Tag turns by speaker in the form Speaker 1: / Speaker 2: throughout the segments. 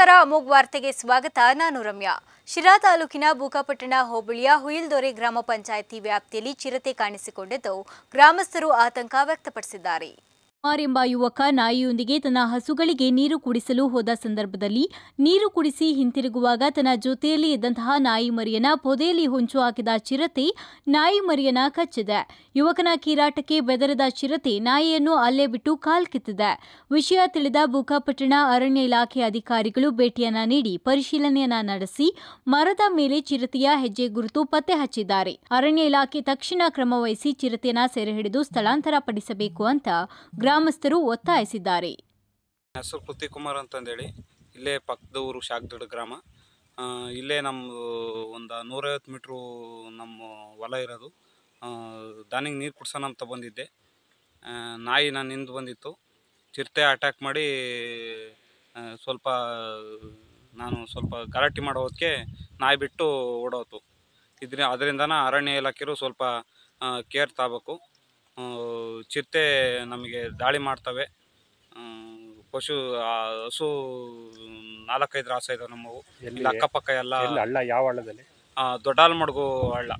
Speaker 1: ನಮಸ್ಕಾರ ಅಮೋಘ ವಾರ್ತೆಗೆ ಸ್ವಾಗತ ನಾನು ರಮ್ಯಾ ಶಿರಾ ತಾಲೂಕಿನ ಬೂಕಾಪಟ್ಟಣ ಹೋಬಳಿಯ ಹುಯಿಲ್ದೊರೆ ಗ್ರಾಮ ಪಂಚಾಯಿತಿ ವ್ಯಾಪ್ತಿಯಲ್ಲಿ ಚಿರತೆ ಕಾಣಿಸಿಕೊಂಡಿದ್ದು ಗ್ರಾಮಸ್ಥರು ಆತಂಕ ವ್ಯಕ್ತಪಡಿಸಿದ್ದಾರೆ ಕುಮಾರ್ ಎಂಬ ಯುವಕ ನಾಯಿಯೊಂದಿಗೆ ತನ್ನ ಹಸುಗಳಿಗೆ ನೀರು ಕುಡಿಸಲು ಹೋದ ಸಂದರ್ಭದಲ್ಲಿ ನೀರು ಕುಡಿಸಿ ಹಿಂತಿರುಗುವಾಗ ತನ್ನ ಜೊತೆಯಲ್ಲಿ ಇದ್ದಂತಹ ನಾಯಿ ಮರಿಯನ ಪೊದೆಯಲ್ಲಿ ಹೊಂಚು ಹಾಕಿದ ಚಿರತೆ ನಾಯಿ ಮರಿಯನ ಕಚ್ಚಿದೆ ಯುವಕನ ಕೀರಾಟಕ್ಕೆ ಬೆದರಿದ ಚಿರತೆ ನಾಯಿಯನ್ನು ಅಲ್ಲೇ ಬಿಟ್ಟು ಕಾಲ್ ಕಿತ್ತಿದೆ ವಿಷಯ ತಿಳಿದ ಬೂಕಾಪಟ್ಟಣ ಅರಣ್ಯ ಇಲಾಖೆ ಅಧಿಕಾರಿಗಳು ಭೇಟಿಯನ್ನ ನೀಡಿ ಪರಿಶೀಲನೆಯನ್ನ ನಡೆಸಿ ಮರದ ಮೇಲೆ ಚಿರತೆಯ ಹೆಜ್ಜೆ ಗುರುತು ಪತ್ತೆ ಹಚ್ಚಿದ್ದಾರೆ ಅರಣ್ಯ ಇಲಾಖೆ ತಕ್ಷಣ ಕ್ರಮವಹಿಸಿ ವಹಿಸಿ ಚಿರತೆಯನ್ನ ಸೆರೆ ಹಿಡಿದು ಸ್ಥಳಾಂತರ ಪಡಿಸಬೇಕು ಅಂತ ಗ್ರಾಮಸ್ಥರು ಒತ್ತಾಯಿಸಿದ್ದಾರೆ
Speaker 2: ಹೆಸರು ಕೃತಿಕುಮಾರ್ ಅಂತಂದೇಳಿ ಇಲ್ಲೇ ಪಕ್ಕದ ಊರು ಶಾಕ್ದಡ ಗ್ರಾಮ ಇಲ್ಲೇ ನಮ್ಮದು ಒಂದು ನೂರೈವತ್ತು ಮೀಟ್ರು ನಮ್ಮ ಹೊಲ ಇರೋದು ದಾನಿಗೆ ನೀರು ಕುಡ್ಸೋಣ ಅಂತ ಬಂದಿದ್ದೆ ನಾಯಿ ನಾನು ನಿಂದು ಬಂದಿತ್ತು ಚಿರತೆ ಅಟ್ಯಾಕ್ ಮಾಡಿ ಸ್ವಲ್ಪ ನಾನು ಸ್ವಲ್ಪ ಗಲಾಟೆ ಮಾಡೋದಕ್ಕೆ ನಾಯಿ ಬಿಟ್ಟು ಓಡೋತು ಇದ್ರ ಅದರಿಂದನ ಅರಣ್ಯ ಇಲಾಖೆಯರು ಸ್ವಲ್ಪ ಕೇರ್ ತಗೋಬೇಕು ಚಿರತೆ ನಮಗೆ ದಾಳಿ ಮಾಡ್ತವೆ ಪಶು ಹಸು ನಾಲ್ಕೈದು ರಾಸ ಇದಾವೆ ನಮ್ಮವು ಇಲ್ಲಿ ಅಕ್ಕಪಕ್ಕ ಎಲ್ಲ ಹಳ್ಳ ಯಾವ ಹಳ್ಳದಲ್ಲಿ ಆ, ದೊಡ್ಡಾಲ್ಮಡ್ಗು ಹಳ್ಳ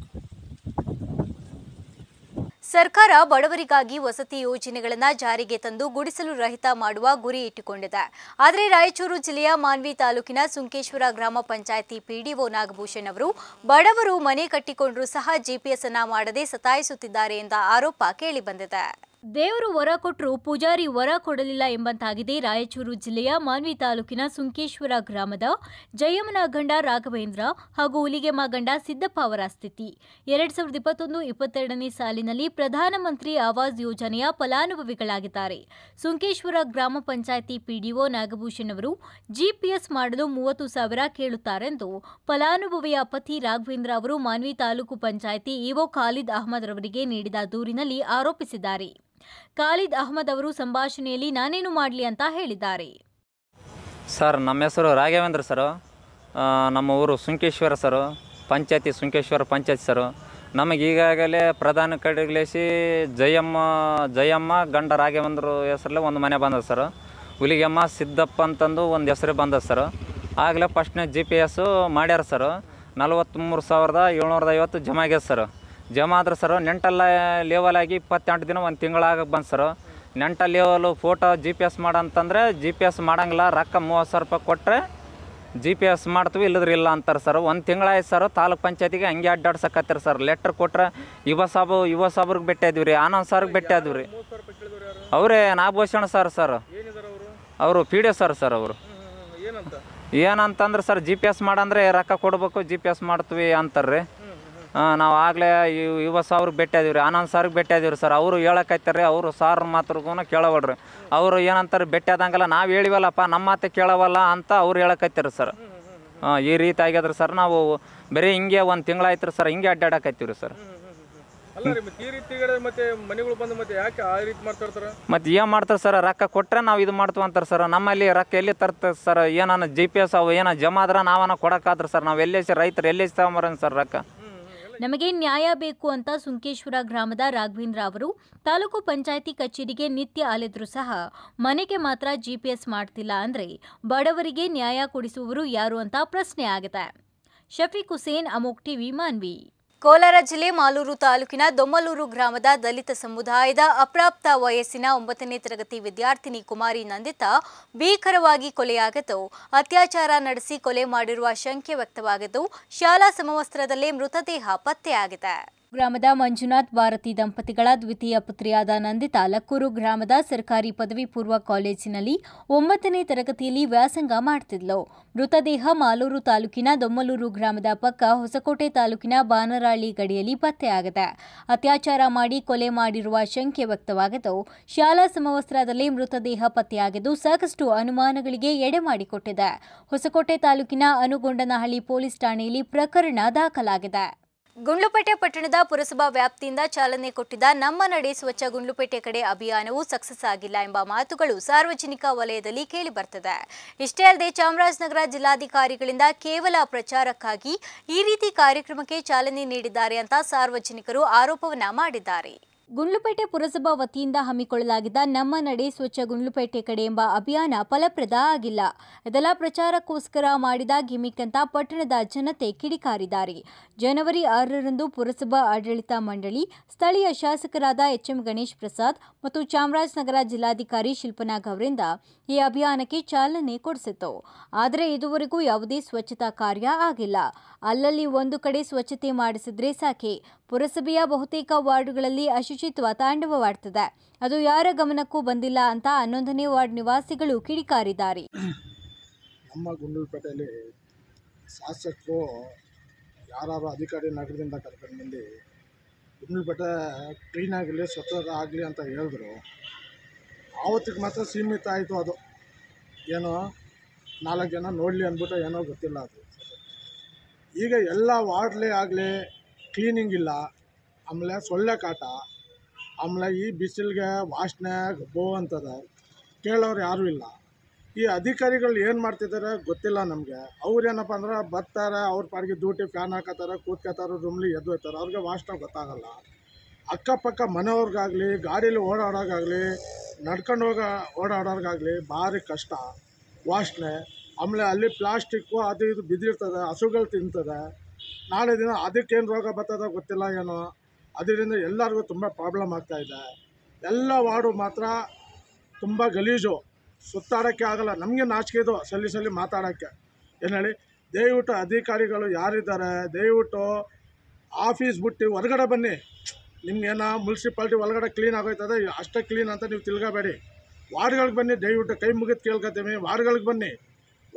Speaker 1: ಸರ್ಕಾರ ಬಡವರಿಗಾಗಿ ವಸತಿ ಯೋಜನೆಗಳನ್ನು ಜಾರಿಗೆ ತಂದು ಗುಡಿಸಲು ರಹಿತ ಮಾಡುವ ಗುರಿ ಇಟ್ಟುಕೊಂಡಿದೆ ಆದರೆ ರಾಯಚೂರು ಜಿಲ್ಲೆಯ ಮಾನ್ವಿ ತಾಲೂಕಿನ ಸುಂಕೇಶ್ವರ ಗ್ರಾಮ ಪಂಚಾಯಿತಿ ಪಿಡಿಒ ನಾಗಭೂಷಣ್ ಅವರು ಬಡವರು ಮನೆ ಕಟ್ಟಿಕೊಂಡರೂ ಸಹ ಜಿಪಿಎಸ್ ಅನ್ನ ಮಾಡದೆ ಸತಾಯಿಸುತ್ತಿದ್ದಾರೆ ಎಂದ ಆರೋಪ ಕೇಳಿಬಂದಿದೆ ದೇವರು ವರ ಕೊಟ್ಟರು ಪೂಜಾರಿ ವರ ಕೊಡಲಿಲ್ಲ ಎಂಬಂತಾಗಿದೆ ರಾಯಚೂರು ಜಿಲ್ಲೆಯ ಮಾನ್ವಿ ತಾಲೂಕಿನ ಸುಂಕೇಶ್ವರ ಗ್ರಾಮದ ಜಯಮ್ಮನ ಗಂಡ ರಾಘವೇಂದ್ರ ಹಾಗೂ ಹುಲಿಗೆಮಾಗಂಡ ಗಂಡ ಸಿದ್ದಪ್ಪ ಅವರ ಸ್ಥಿತಿ ಎರಡ್ ಸಾವಿರದ ಇಪ್ಪತ್ತೊಂದು ಇಪ್ಪತ್ತೆರಡನೇ ಸಾಲಿನಲ್ಲಿ ಪ್ರಧಾನಮಂತ್ರಿ ಆವಾಸ್ ಯೋಜನೆಯ ಫಲಾನುಭವಿಗಳಾಗಿದ್ದಾರೆ ಸುಂಕೇಶ್ವರ ಗ್ರಾಮ ಪಂಚಾಯಿತಿ ಪಿಡಿಒ ನಾಗಭೂಷಣ್ ಅವರು ಜಿಪಿಎಸ್ ಮಾಡಲು ಮೂವತ್ತು ಸಾವಿರ ಕೇಳುತ್ತಾರೆಂದು ಫಲಾನುಭವಿಯ ಪತಿ ರಾಘವೇಂದ್ರ ಅವರು ಮಾನ್ವಿ ತಾಲೂಕು ಪಂಚಾಯಿತಿ ಇಒ ಖಾಲಿದ್ ಅಹಮದ್ ರವರಿಗೆ ನೀಡಿದ ದೂರಿನಲ್ಲಿ ಆರೋಪಿಸಿದ್ದಾರೆ ಖಾಲಿದ್ ಅಹಮದ್ ಅವರು ಸಂಭಾಷಣೆಯಲ್ಲಿ ನಾನೇನು ಮಾಡಲಿ ಅಂತ ಹೇಳಿದ್ದಾರೆ
Speaker 2: ಸರ್ ನಮ್ಮ ಹೆಸರು ರಾಘವೇಂದ್ರ ಸರ್ ನಮ್ಮ ಊರು ಸುಂಕೇಶ್ವರ ಸರ್ ಪಂಚಾಯತಿ ಸುಂಕೇಶ್ವರ ಪಂಚಾಯತಿ ಸರ್ ನಮಗೆ ಈಗಾಗಲೇ ಪ್ರಧಾನ ಕಡೆಗಳಿಸಿ ಜಯಮ್ಮ ಜಯಮ್ಮ ಗಂಡ ರಾಘವೇಂದ್ರ ಹೆಸರಲ್ಲೇ ಒಂದು ಮನೆ ಬಂದದ ಸರ್ ಹುಲಿಗೆಮ್ಮ ಸಿದ್ದಪ್ಪ ಅಂತಂದು ಒಂದು ಹೆಸರು ಬಂದದ ಸರ್ ಆಗಲೇ ಫಸ್ಟ್ನೇ ಜಿ ಪಿ ಎಸ್ಸು ಮಾಡ್ಯಾರ ಸರ್ ನಲ್ವತ್ತ್ಮೂರು ಸಾವಿರದ ಏಳ್ನೂರದ ಐವತ್ತು ಜಮಾ ಆಗ್ಯದ ಸರ್ ಜಮಾ ಆದ್ರೆ ಸರ್ ನೆಂಟಲ್ಲ ಲೇವಲ್ ಆಗಿ ಇಪ್ಪತ್ತೆಂಟು ದಿನ ಒಂದು ತಿಂಗಳಾಗ ಬಂದು ಸರ್ ನೆಂಟ level photo G P S ಮಾಡಂತಂದರೆ ಜಿ ಪಿ ಎಸ್ ಮಾಡಂಗಿಲ್ಲ ರೊಕ್ಕ ಮೂವತ್ತು ಸಾವಿರ ರೂಪಾಯಿ ಕೊಟ್ಟರೆ ಜಿ ಪಿ ಎಸ್ ಮಾಡ್ತೀವಿ ಇಲ್ಲದ್ರೆ ಇಲ್ಲ ಅಂತಾರೆ ಸರ್ ಒಂದು ತಿಂಗಳಾಯ್ತು ಸರ್ ತಾಲೂಕ್ ಪಂಚಾಯತಿಗೆ ಹಂಗೆ ಅಡ್ಡಾಡ್ಸಕತ್ತೀರಿ ಸರ್ ಲೆಟ್ರ್ ಕೊಟ್ರೆ ಯುವ ಸಾಬು ಯುವ ಸಾಬ್ರಿಗೆ ಭೇಟಿ ರೀ ಆನಂದ್ ಸರ್ಗೆ ಭೇಟಿ ರೀ ಅವರೇ ನಾಭೂಷಣ ಸರ್ ಸರ್ ಅವರು ಪಿ ಡಿ ಸರ್ ಸರ್ ಅವರು ಏನಂತಂದ್ರೆ ಸರ್ ಜಿ ಪಿ ಎಸ್ ಮಾಡಂದ್ರೆ ರೊಕ್ಕ ಕೊಡಬೇಕು ಜಿ ಪಿ ಎಸ್ ಮಾಡ್ತೀವಿ ಅಂತಾರೆ ರೀ ನಾವು ಆಗಲೇ ಯುವ ಸಾವಿರ ಭೇಟಿ ರೀ ಆನಂದ್ ಸಾರ್ಗೆ ಭೇಟಿ ರೀ ಸರ್ ಅವರು ರೀ ಅವರು ಸಾರ್ ಮಾತ್ರಗೂ ಕೇಳಬೇಡ್ರಿ ಅವರು ಏನಂತಾರೆ ಭೇಟಿ ಆದಂಗೆಲ್ಲ ನಾವು ಹೇಳಿವಲ್ಲಪ್ಪ ನಮ್ಮ ಮಾತೆ ಕೇಳವಲ್ಲ ಅಂತ ಅವ್ರು ಹೇಳಕೈತಾರೆ ಸರ್ ಹಾಂ ಈ ರೀತಿ ಆಗ್ಯದ್ರಿ ಸರ್ ನಾವು ಬರೀ ಹಿಂಗೆ ಒಂದು ತಿಂಗಳಾಯ್ತು ರೀ ಸರ್ ಹಿಂಗೆ ಅಡ್ಡಾಡಕೈತೀವಿ ರೀ ಸರ್ ಮತ್ತೆ ಏನು ಮಾಡ್ತಾರೆ ಸರ್ ರೊಕ್ಕ ಕೊಟ್ಟರೆ ನಾವು ಇದು ಮಾಡ್ತೀವಿ ಅಂತಾರೆ ಸರ್ ನಮ್ಮಲ್ಲಿ ರೊಕ್ಕ ಎಲ್ಲಿ ತರ್ತಾರೆ ಸರ್ ಏನಾನ ಜಿ ಪಿ ಎಸ್ ಅವು ಏನೋ ಜಮಾ ಆದ್ರೆ ನಾವನ್ನ ಕೊಡಕ್ಕಾದ್ರೆ ಸರ್ ನಾವು ಎಲ್ಲೇ ರೈತರು ಎಲ್ಲಿ ತಗೊಂಬರೋಣ ಸರ್ ರೊಕ್ಕ
Speaker 1: ನಮಗೆ ನ್ಯಾಯ ಬೇಕು ಅಂತ ಸುಂಕೇಶ್ವರ ಗ್ರಾಮದ ರಾಘವೇಂದ್ರ ಅವರು ತಾಲೂಕು ಪಂಚಾಯಿತಿ ಕಚೇರಿಗೆ ನಿತ್ಯ ಆಲಿದ್ರೂ ಸಹ ಮನೆಗೆ ಮಾತ್ರ ಜಿಪಿಎಸ್ ಮಾಡ್ತಿಲ್ಲ ಅಂದ್ರೆ ಬಡವರಿಗೆ ನ್ಯಾಯ ಕೊಡಿಸುವವರು ಯಾರು ಅಂತ ಪ್ರಶ್ನೆ ಆಗಿದೆ ಶಫೀಕ್ ಹುಸೇನ್ ಅಮೋಕ್ ಟಿವಿ ಮಾನ್ವಿ ಕೋಲಾರ ಜಿಲ್ಲೆ ಮಾಲೂರು ತಾಲೂಕಿನ ದೊಮ್ಮಲೂರು ಗ್ರಾಮದ ದಲಿತ ಸಮುದಾಯದ ಅಪ್ರಾಪ್ತ ವಯಸ್ಸಿನ ಒಂಬತ್ತನೇ ತರಗತಿ ವಿದ್ಯಾರ್ಥಿನಿ ಕುಮಾರಿ ನಂದಿತ ಭೀಕರವಾಗಿ ಕೊಲೆಯಾಗಿದ್ದು ಅತ್ಯಾಚಾರ ನಡೆಸಿ ಕೊಲೆ ಮಾಡಿರುವ ಶಂಕೆ ವ್ಯಕ್ತವಾಗಿದ್ದು ಶಾಲಾ ಸಮವಸ್ತ್ರದಲ್ಲೇ ಮೃತದೇಹ ಪತ್ತೆಯಾಗಿದೆ ಗ್ರಾಮದ ಮಂಜುನಾಥ್ ಭಾರತಿ ದಂಪತಿಗಳ ದ್ವಿತೀಯ ಪುತ್ರಿಯಾದ ನಂದಿತಾ ಲಕ್ಕೂರು ಗ್ರಾಮದ ಸರ್ಕಾರಿ ಪದವಿ ಪೂರ್ವ ಕಾಲೇಜಿನಲ್ಲಿ ಒಂಬತ್ತನೇ ತರಗತಿಯಲ್ಲಿ ವ್ಯಾಸಂಗ ಮಾಡ್ತಿದ್ಲು ಮೃತದೇಹ ಮಾಲೂರು ತಾಲೂಕಿನ ದೊಮ್ಮಲೂರು ಗ್ರಾಮದ ಪಕ್ಕ ಹೊಸಕೋಟೆ ತಾಲೂಕಿನ ಬಾನರಾಳಿ ಗಡಿಯಲ್ಲಿ ಪತ್ತೆಯಾಗಿದೆ ಅತ್ಯಾಚಾರ ಮಾಡಿ ಕೊಲೆ ಮಾಡಿರುವ ಶಂಕೆ ವ್ಯಕ್ತವಾಗಿದ್ದು ಶಾಲಾ ಸಮವಸ್ತ್ರದಲ್ಲಿ ಮೃತದೇಹ ಪತ್ತೆಯಾಗಿದ್ದು ಸಾಕಷ್ಟು ಅನುಮಾನಗಳಿಗೆ ಎಡೆ ಮಾಡಿಕೊಟ್ಟಿದೆ ಹೊಸಕೋಟೆ ತಾಲೂಕಿನ ಅನುಗೊಂಡನಹಳ್ಳಿ ಪೊಲೀಸ್ ಠಾಣೆಯಲ್ಲಿ ಪ್ರಕರಣ ದಾಖಲಾಗಿದೆ ಗುಂಡ್ಲುಪೇಟೆ ಪಟ್ಟಣದ ಪುರಸಭಾ ವ್ಯಾಪ್ತಿಯಿಂದ ಚಾಲನೆ ಕೊಟ್ಟಿದ್ದ ನಮ್ಮ ನಡೆ ಸ್ವಚ್ಛ ಗುಂಡ್ಲುಪೇಟೆ ಕಡೆ ಅಭಿಯಾನವು ಸಕ್ಸಸ್ ಆಗಿಲ್ಲ ಎಂಬ ಮಾತುಗಳು ಸಾರ್ವಜನಿಕ ವಲಯದಲ್ಲಿ ಕೇಳಿಬರ್ತಿದೆ ಇಷ್ಟೇ ಅಲ್ಲದೆ ಚಾಮರಾಜನಗರ ಜಿಲ್ಲಾಧಿಕಾರಿಗಳಿಂದ ಕೇವಲ ಪ್ರಚಾರಕ್ಕಾಗಿ ಈ ರೀತಿ ಕಾರ್ಯಕ್ರಮಕ್ಕೆ ಚಾಲನೆ ನೀಡಿದ್ದಾರೆ ಅಂತ ಸಾರ್ವಜನಿಕರು ಆರೋಪವನ್ನ ಮಾಡಿದ್ದಾರೆ ಗುಂಡ್ಲುಪೇಟೆ ಪುರಸಭಾ ವತಿಯಿಂದ ಹಮ್ಮಿಕೊಳ್ಳಲಾಗಿದ್ದ ನಮ್ಮ ನಡೆ ಸ್ವಚ್ಛ ಗುಂಡ್ಲುಪೇಟೆ ಕಡೆ ಎಂಬ ಅಭಿಯಾನ ಫಲಪ್ರದ ಆಗಿಲ್ಲ ಇದೆಲ್ಲ ಪ್ರಚಾರಕ್ಕೋಸ್ಕರ ಮಾಡಿದ ಗಿಮಿಕ್ ಅಂತ ಪಟ್ಟಣದ ಜನತೆ ಕಿಡಿಕಾರಿದ್ದಾರೆ ಜನವರಿ ಆರರಂದು ಪುರಸಭಾ ಆಡಳಿತ ಮಂಡಳಿ ಸ್ಥಳೀಯ ಶಾಸಕರಾದ ಎಚ್ ಎಂ ಗಣೇಶ್ ಪ್ರಸಾದ್ ಮತ್ತು ಚಾಮರಾಜನಗರ ಜಿಲ್ಲಾಧಿಕಾರಿ ಶಿಲ್ಪನಾಗ್ ಅವರಿಂದ ಈ ಅಭಿಯಾನಕ್ಕೆ ಚಾಲನೆ ಕೊಡಿಸಿತ್ತು ಆದರೆ ಇದುವರೆಗೂ ಯಾವುದೇ ಸ್ವಚ್ಛತಾ ಕಾರ್ಯ ಆಗಿಲ್ಲ ಅಲ್ಲಲ್ಲಿ ಒಂದು ಕಡೆ ಸ್ವಚ್ಛತೆ ಮಾಡಿಸಿದ್ರೆ ಸಾಕೆ ಪುರಸಭೆಯ ಬಹುತೇಕ ವಾರ್ಡ್ಗಳಲ್ಲಿ ಅಶುಚಿ ಶುಚಿತ್ವ ತಾಂಡವವಾಡ್ತದೆ ಅದು ಯಾರ ಗಮನಕ್ಕೂ ಬಂದಿಲ್ಲ ಅಂತ ಹನ್ನೊಂದನೇ ವಾರ್ಡ್ ನಿವಾಸಿಗಳು ಕಿಡಿಕಾರಿದ್ದಾರೆ
Speaker 3: ನಮ್ಮ ಗುಂಡೂರುಪೇಟೆಯಲ್ಲಿ ಶಾಸಕರು ಯಾರಾದರೂ ಅಧಿಕಾರಿ ನಗರದಿಂದ ಕರ್ಕೊಂಡು ಬಂದು ಗುಂಡೂರುಪೇಟೆ ಕ್ಲೀನ್ ಆಗಲಿ ಸ್ವಚ್ಛತೆ ಆಗಲಿ ಅಂತ ಹೇಳಿದ್ರು ಆವತ್ತಿಗೆ ಮಾತ್ರ ಸೀಮಿತ ಆಯಿತು ಅದು ಏನೋ ನಾಲ್ಕು ಜನ ನೋಡಲಿ ಅಂದ್ಬಿಟ್ಟು ಏನೋ ಗೊತ್ತಿಲ್ಲ ಅದು ಈಗ ಎಲ್ಲ ವಾರ್ಡ್ಲೇ ಆಗಲಿ ಕ್ಲೀನಿಂಗ್ ಇಲ್ಲ ಆಮೇಲೆ ಸೊಳ್ಳೆ ಕಾಟ ಆಮೇಲೆ ಈ ಬಿಸಿಲಿಗೆ ವಾಸನೆ ಬೋ ಅಂತದ ಕೇಳೋರು ಯಾರೂ ಇಲ್ಲ ಈ ಅಧಿಕಾರಿಗಳು ಏನು ಮಾಡ್ತಿದ್ದಾರೆ ಗೊತ್ತಿಲ್ಲ ನಮಗೆ ಏನಪ್ಪ ಅಂದ್ರೆ ಬರ್ತಾರೆ ಅವ್ರ ಪಾಡಿಗೆ ಡ್ಯೂಟಿ ಫ್ಯಾನ್ ಹಾಕತ್ತಾರೆ ಕೂತ್ಕೋತಾರೆ ರೂಮ್ಲಿ ಎದ್ದು ಅವ್ರಿಗೆ ವಾಸನೆ ಗೊತ್ತಾಗಲ್ಲ ಅಕ್ಕಪಕ್ಕ ಮನೆಯವ್ರಿಗಾಗಲಿ ಗಾಡೀಲಿ ಓಡಾಡೋಕ್ಕಾಗಲಿ ನಡ್ಕೊಂಡು ಹೋಗ ಓಡಾಡೋರ್ಗಾಗಲಿ ಭಾರಿ ಕಷ್ಟ ವಾಸನೆ ಆಮೇಲೆ ಅಲ್ಲಿ ಪ್ಲಾಸ್ಟಿಕ್ಕು ಅದು ಇದು ಬಿದ್ದಿರ್ತದೆ ಹಸುಗಳು ತಿಂತದೆ ನಾಳೆ ದಿನ ಅದಕ್ಕೇನು ರೋಗ ಬರ್ತದೆ ಗೊತ್ತಿಲ್ಲ ಏನೋ ಅದರಿಂದ ಎಲ್ಲರಿಗೂ ತುಂಬ ಪ್ರಾಬ್ಲಮ್ ಆಗ್ತಾಯಿದೆ ಎಲ್ಲ ವಾರ್ಡು ಮಾತ್ರ ತುಂಬ ಗಲೀಜು ಸುತ್ತಾಡೋಕ್ಕೆ ಆಗಲ್ಲ ನಮಗೆ ನಾಚಿಕೆ ಇದು ಸಲ್ಲಿ ಸಲ್ಲಿ ಮಾತಾಡೋಕ್ಕೆ ಏನು ಹೇಳಿ ದಯವಿಟ್ಟು ಅಧಿಕಾರಿಗಳು ಯಾರಿದ್ದಾರೆ ದಯವಿಟ್ಟು ಆಫೀಸ್ ಬಿಟ್ಟು ಹೊರಗಡೆ ಬನ್ನಿ ನಿಮ್ಗೇನೋ ಮುನ್ಸಿಪಾಲ್ಟಿ ಒಳಗಡೆ ಕ್ಲೀನ್ ಆಗೋಯ್ತದೆ ಅಷ್ಟೇ ಕ್ಲೀನ್ ಅಂತ ನೀವು ತಿಳ್ಕೊಬೇಡಿ ವಾರ್ಡ್ಗಳಿಗೆ ಬನ್ನಿ ದಯವಿಟ್ಟು ಕೈ ಮುಗಿದು ಕೇಳ್ಕೊತೀವಿ ವಾರ್ಡ್ಗಳಿಗೆ ಬನ್ನಿ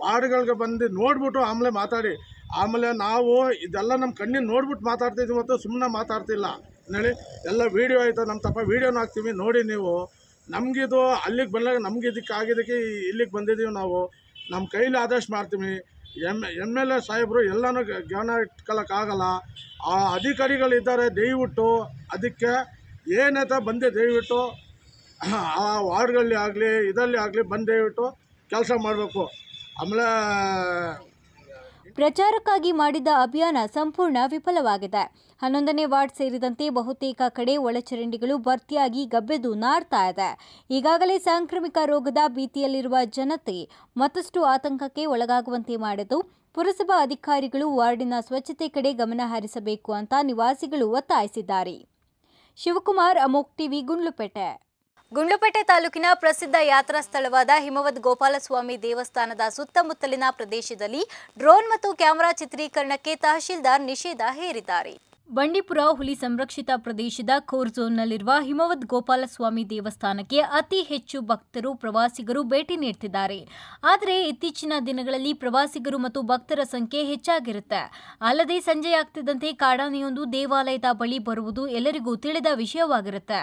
Speaker 3: ವಾರ್ಡ್ಗಳಿಗೆ ಬಂದು ನೋಡ್ಬಿಟ್ಟು ಆಮೇಲೆ ಮಾತಾಡಿ ಆಮೇಲೆ ನಾವು ಇದೆಲ್ಲ ನಮ್ಮ ಕಣ್ಣಿನ ನೋಡ್ಬಿಟ್ಟು ಮಾತಾಡ್ತಿದ್ವಿ ಮತ್ತು ಸುಮ್ಮನೆ ಮಾತಾಡ್ತಿಲ್ಲ ಹೇಳಿ ಎಲ್ಲ ವೀಡಿಯೋ ಆಯಿತು ನಮ್ಮ ತಪ್ಪ ವೀಡಿಯೋನ ಹಾಕ್ತೀವಿ ನೋಡಿ ನೀವು ನಮಗಿದು ಅಲ್ಲಿಗೆ ಬಂದಾಗ ನಮ್ಗೆ ಇದಕ್ಕೆ ಆಗಿದ್ದಕ್ಕೆ ಇಲ್ಲಿಗೆ ಬಂದಿದ್ದೀವಿ ನಾವು ನಮ್ಮ ಕೈಲಿ ಆದಷ್ಟು ಮಾಡ್ತೀವಿ ಎಮ್ ಎಮ್ ಎಲ್ ಎ ಸಾಹೇಬರು ಎಲ್ಲನೂ ಗಮನ ಇಟ್ಕೊಳ್ಳೋಕ್ಕಾಗಲ್ಲ ಆ ಅಧಿಕಾರಿಗಳಿದ್ದಾರೆ ದಯವಿಟ್ಟು ಅದಕ್ಕೆ ಏನೈತೆ ಬಂದೆ ದಯವಿಟ್ಟು ಆ ವಾರ್ಡ್ಗಳಲ್ಲಿ ಆಗಲಿ ಇದರಲ್ಲಿ ಆಗಲಿ ಬಂದು ದಯವಿಟ್ಟು ಕೆಲಸ ಮಾಡಬೇಕು ಆಮೇಲೆ
Speaker 1: ಪ್ರಚಾರಕ್ಕಾಗಿ ಮಾಡಿದ ಅಭಿಯಾನ ಸಂಪೂರ್ಣ ವಿಫಲವಾಗಿದೆ ಹನ್ನೊಂದನೇ ವಾರ್ಡ್ ಸೇರಿದಂತೆ ಬಹುತೇಕ ಕಡೆ ಒಳಚರಂಡಿಗಳು ಭರ್ತಿಯಾಗಿ ಗಬ್ಬೆದು ನಾರ್ತಾ ಇದೆ ಈಗಾಗಲೇ ಸಾಂಕ್ರಾಮಿಕ ರೋಗದ ಭೀತಿಯಲ್ಲಿರುವ ಜನತೆ ಮತ್ತಷ್ಟು ಆತಂಕಕ್ಕೆ ಒಳಗಾಗುವಂತೆ ಮಾಡಿದ್ದು ಪುರಸಭಾ ಅಧಿಕಾರಿಗಳು ವಾರ್ಡಿನ ಸ್ವಚ್ಛತೆ ಕಡೆ ಗಮನ ಹರಿಸಬೇಕು ಅಂತ ನಿವಾಸಿಗಳು ಒತ್ತಾಯಿಸಿದ್ದಾರೆ ಶಿವಕುಮಾರ್ ಅಮೋಕ್ ಟಿವಿ ಗುಂಡ್ಲುಪೇಟೆ ಗುಂಡ್ಲುಪೇಟೆ ತಾಲೂಕಿನ ಪ್ರಸಿದ್ಧ ಯಾತ್ರಾ ಸ್ಥಳವಾದ ಹಿಮವದ್ ಗೋಪಾಲಸ್ವಾಮಿ ದೇವಸ್ಥಾನದ ಸುತ್ತಮುತ್ತಲಿನ ಪ್ರದೇಶದಲ್ಲಿ ಡ್ರೋನ್ ಮತ್ತು ಕ್ಯಾಮೆರಾ ಚಿತ್ರೀಕರಣಕ್ಕೆ ತಹಶೀಲ್ದಾರ್ ನಿಷೇಧ ಹೇರಿದ್ದಾರೆ ಬಂಡೀಪುರ ಹುಲಿ ಸಂರಕ್ಷಿತ ಪ್ರದೇಶದ ಕೋರ್ ಹಿಮವದ್ ಗೋಪಾಲಸ್ವಾಮಿ ದೇವಸ್ಥಾನಕ್ಕೆ ಅತಿ ಹೆಚ್ಚು ಭಕ್ತರು ಪ್ರವಾಸಿಗರು ಭೇಟಿ ನೀಡುತ್ತಿದ್ದಾರೆ ಆದರೆ ಇತ್ತೀಚಿನ ದಿನಗಳಲ್ಲಿ ಪ್ರವಾಸಿಗರು ಮತ್ತು ಭಕ್ತರ ಸಂಖ್ಯೆ ಹೆಚ್ಚಾಗಿರುತ್ತೆ ಅಲ್ಲದೆ ಸಂಜೆಯಾಗ್ತಿದ್ದಂತೆ ಕಾಡಾನೆಯೊಂದು ದೇವಾಲಯದ ಬಳಿ ಬರುವುದು ಎಲ್ಲರಿಗೂ ತಿಳಿದ ವಿಷಯವಾಗಿರುತ್ತೆ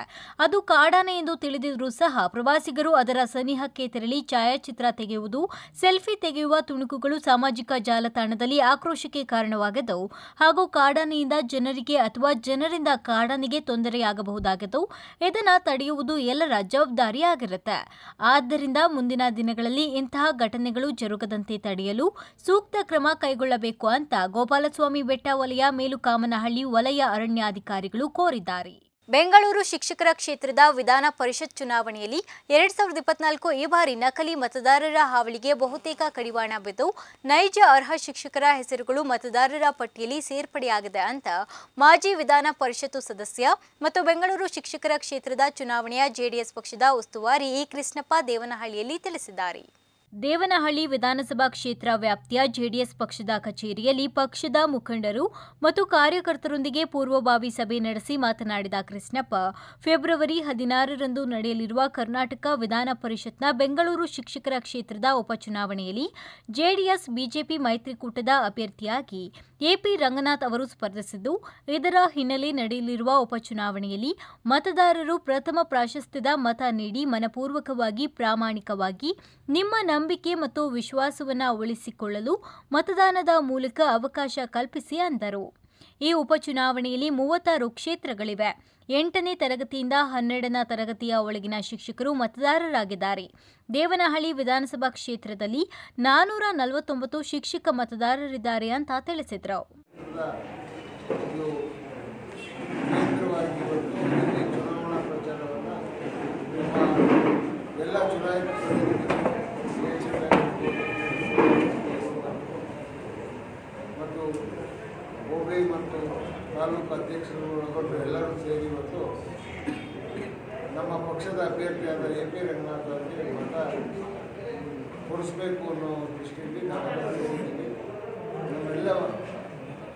Speaker 1: ಅದು ಕಾಡಾನೆ ಎಂದು ತಿಳಿದಿದ್ರೂ ಸಹ ಪ್ರವಾಸಿಗರು ಅದರ ಸನಿಹಕ್ಕೆ ತೆರಳಿ ಛಾಯಾಚಿತ್ರ ತೆಗೆಯುವುದು ಸೆಲ್ಫಿ ತೆಗೆಯುವ ತುಣುಕುಗಳು ಸಾಮಾಜಿಕ ಜಾಲತಾಣದಲ್ಲಿ ಆಕ್ರೋಶಕ್ಕೆ ಕಾರಣವಾಗದವು ಹಾಗೂ ಕಾಡಾನೆಯಿಂದ ಜನ ಜನರಿಗೆ ಅಥವಾ ಜನರಿಂದ ಕಾಡನಿಗೆ ತೊಂದರೆಯಾಗಬಹುದಾಗಿದ್ದು ಇದನ್ನು ತಡೆಯುವುದು ಎಲ್ಲರ ಜವಾಬ್ದಾರಿಯಾಗಿರುತ್ತೆ ಆದ್ದರಿಂದ ಮುಂದಿನ ದಿನಗಳಲ್ಲಿ ಇಂತಹ ಘಟನೆಗಳು ಜರುಗದಂತೆ ತಡೆಯಲು ಸೂಕ್ತ ಕ್ರಮ ಕೈಗೊಳ್ಳಬೇಕು ಅಂತ ಗೋಪಾಲಸ್ವಾಮಿ ಬೆಟ್ಟ ವಲಯ ಮೇಲುಕಾಮನಹಳ್ಳಿ ವಲಯ ಅರಣ್ಯಾಧಿಕಾರಿಗಳು ಕೋರಿದ್ದಾರೆ ಬೆಂಗಳೂರು ಶಿಕ್ಷಕರ ಕ್ಷೇತ್ರದ ವಿಧಾನ ಪರಿಷತ್ ಚುನಾವಣೆಯಲ್ಲಿ ಎರಡ್ ಸಾವಿರದ ಇಪ್ಪತ್ನಾಲ್ಕು ಈ ಬಾರಿ ನಕಲಿ ಮತದಾರರ ಹಾವಳಿಗೆ ಬಹುತೇಕ ಕಡಿವಾಣ ಬಿದ್ದು ನೈಜ ಅರ್ಹ ಶಿಕ್ಷಕರ ಹೆಸರುಗಳು ಮತದಾರರ ಪಟ್ಟಿಯಲ್ಲಿ ಸೇರ್ಪಡೆಯಾಗಿದೆ ಅಂತ ಮಾಜಿ ವಿಧಾನ ಪರಿಷತ್ತು ಸದಸ್ಯ ಮತ್ತು ಬೆಂಗಳೂರು ಶಿಕ್ಷಕರ ಕ್ಷೇತ್ರದ ಚುನಾವಣೆಯ ಜೆಡಿಎಸ್ ಪಕ್ಷದ ಉಸ್ತುವಾರಿ ಇ ಕೃಷ್ಣಪ್ಪ ದೇವನಹಳ್ಳಿಯಲ್ಲಿ ತಿಳಿಸಿದ್ದಾರೆ ದೇವನಹಳ್ಳಿ ವಿಧಾನಸಭಾ ಕ್ಷೇತ್ರ ವ್ಯಾಪ್ತಿಯ ಜೆಡಿಎಸ್ ಪಕ್ಷದ ಕಚೇರಿಯಲ್ಲಿ ಪಕ್ಷದ ಮುಖಂಡರು ಮತ್ತು ಕಾರ್ಯಕರ್ತರೊಂದಿಗೆ ಪೂರ್ವಭಾವಿ ಸಭೆ ನಡೆಸಿ ಮಾತನಾಡಿದ ಕೃಷ್ಣಪ್ಪ ಫೆಬ್ರವರಿ ಹದಿನಾರರಂದು ನಡೆಯಲಿರುವ ಕರ್ನಾಟಕ ವಿಧಾನ ಪರಿಷತ್ನ ಬೆಂಗಳೂರು ಶಿಕ್ಷಕರ ಕ್ಷೇತ್ರದ ಉಪಚುನಾವಣೆಯಲ್ಲಿ ಜೆಡಿಎಸ್ ಬಿಜೆಪಿ ಮೈತ್ರಿಕೂಟದ ಅಭ್ಯರ್ಥಿಯಾಗಿ ಎಪಿ ರಂಗನಾಥ್ ಅವರು ಸ್ಪರ್ಧಿಸಿದ್ದು ಇದರ ಹಿನ್ನೆಲೆ ನಡೆಯಲಿರುವ ಉಪಚುನಾವಣೆಯಲ್ಲಿ ಮತದಾರರು ಪ್ರಥಮ ಪ್ರಾಶಸ್ತ್ಯದ ಮತ ನೀಡಿ ಮನಪೂರ್ವಕವಾಗಿ ಪ್ರಾಮಾಣಿಕವಾಗಿ ನಿಮ್ಮ ನಂಬಿಕೆ ಮತ್ತು ವಿಶ್ವಾಸವನ್ನು ಉಳಿಸಿಕೊಳ್ಳಲು ಮತದಾನದ ಮೂಲಕ ಅವಕಾಶ ಕಲ್ಪಿಸಿ ಅಂದರು ಈ ಉಪಚುನಾವಣೆಯಲ್ಲಿ ಮೂವತ್ತಾರು ಕ್ಷೇತ್ರಗಳಿವೆ ಎಂಟನೇ ತರಗತಿಯಿಂದ ಹನ್ನೆರಡನೇ ತರಗತಿಯ ಒಳಗಿನ ಶಿಕ್ಷಕರು ಮತದಾರರಾಗಿದ್ದಾರೆ ದೇವನಹಳ್ಳಿ ವಿಧಾನಸಭಾ ಕ್ಷೇತ್ರದಲ್ಲಿ ನಾನೂರ ನಲವತ್ತೊಂಬತ್ತು ಶಿಕ್ಷಕ ಮತದಾರರಿದ್ದಾರೆ ಅಂತ ತಿಳಿಸಿದರು
Speaker 4: ಪಕ್ಷದ ಅಭ್ಯರ್ಥಿಯಾದ ಎ ಪಿ ರಂಗನಾಥ್ ಅವರಿಗೆ ಮತ ಕೊಡಿಸ್ಬೇಕು ಅನ್ನೋ ದೃಷ್ಟಿಯಲ್ಲಿ ನಾನು ನಮ್ಮೆಲ್ಲ